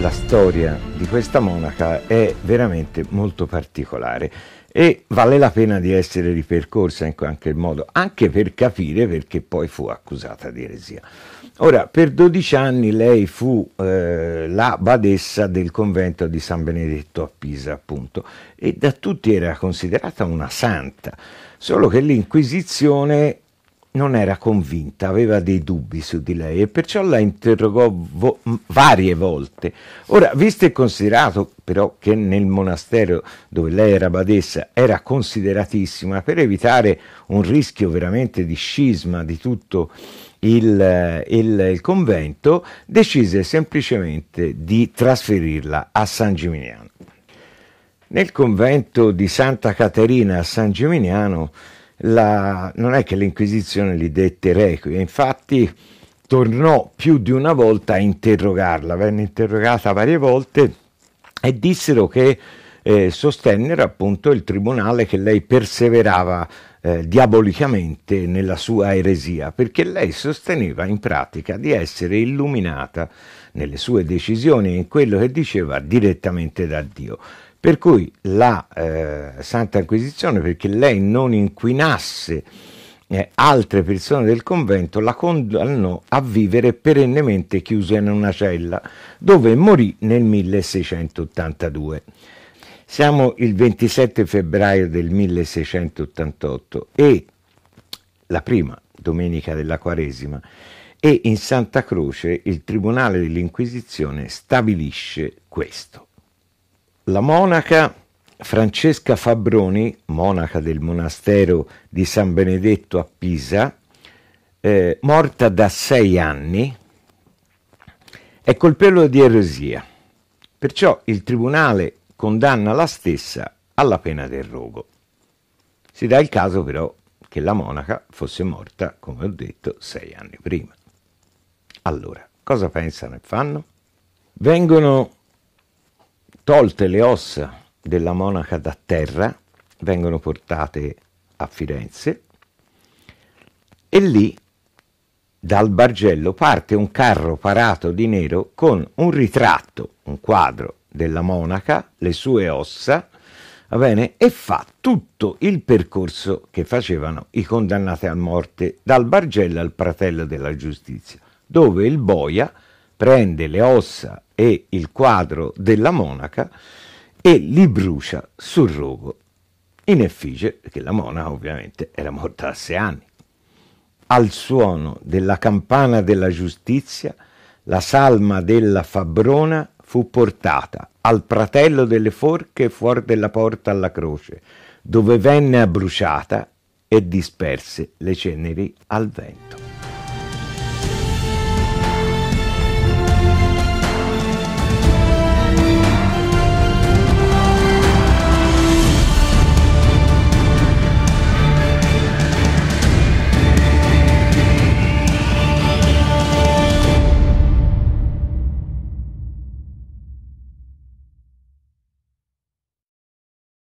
la storia di questa monaca è veramente molto particolare e vale la pena di essere ripercorsa in qualche modo, anche per capire perché poi fu accusata di eresia. Ora, per 12 anni lei fu eh, la badessa del convento di San Benedetto a Pisa, appunto, e da tutti era considerata una santa, solo che l'Inquisizione non era convinta, aveva dei dubbi su di lei e perciò la interrogò vo- varie volte. Ora, visto e considerato però che nel monastero dove lei era badessa era consideratissima, per evitare un rischio veramente di scisma di tutto il, il, il convento, decise semplicemente di trasferirla a San Gimignano. Nel convento di Santa Caterina a San Gimignano la, non è che l'Inquisizione gli dette requie, infatti tornò più di una volta a interrogarla, venne interrogata varie volte e dissero che eh, sostennero appunto il tribunale che lei perseverava eh, diabolicamente nella sua eresia, perché lei sosteneva in pratica di essere illuminata nelle sue decisioni e in quello che diceva direttamente da Dio. Per cui la eh, Santa Inquisizione, perché lei non inquinasse eh, altre persone del convento, la condannò a vivere perennemente chiusa in una cella, dove morì nel 1682. Siamo il 27 febbraio del 1688 e la prima domenica della Quaresima e in Santa Croce il Tribunale dell'Inquisizione stabilisce questo. La monaca Francesca Fabroni, monaca del monastero di San Benedetto a Pisa, eh, morta da sei anni, è colpevole di eresia. Perciò il tribunale condanna la stessa alla pena del rogo. Si dà il caso però che la monaca fosse morta, come ho detto, sei anni prima. Allora, cosa pensano e fanno? Vengono Tolte le ossa della monaca da terra, vengono portate a Firenze e lì dal Bargello parte un carro parato di nero con un ritratto, un quadro della monaca, le sue ossa, va bene, e fa tutto il percorso che facevano i condannati a morte dal Bargello al Pratello della Giustizia, dove il boia prende le ossa e il quadro della monaca e li brucia sul rogo in effigie, che la monaca ovviamente era morta da sei anni. Al suono della campana della giustizia, la salma della Fabrona fu portata al pratello delle forche fuori della porta alla croce, dove venne abbruciata e disperse le ceneri al vento.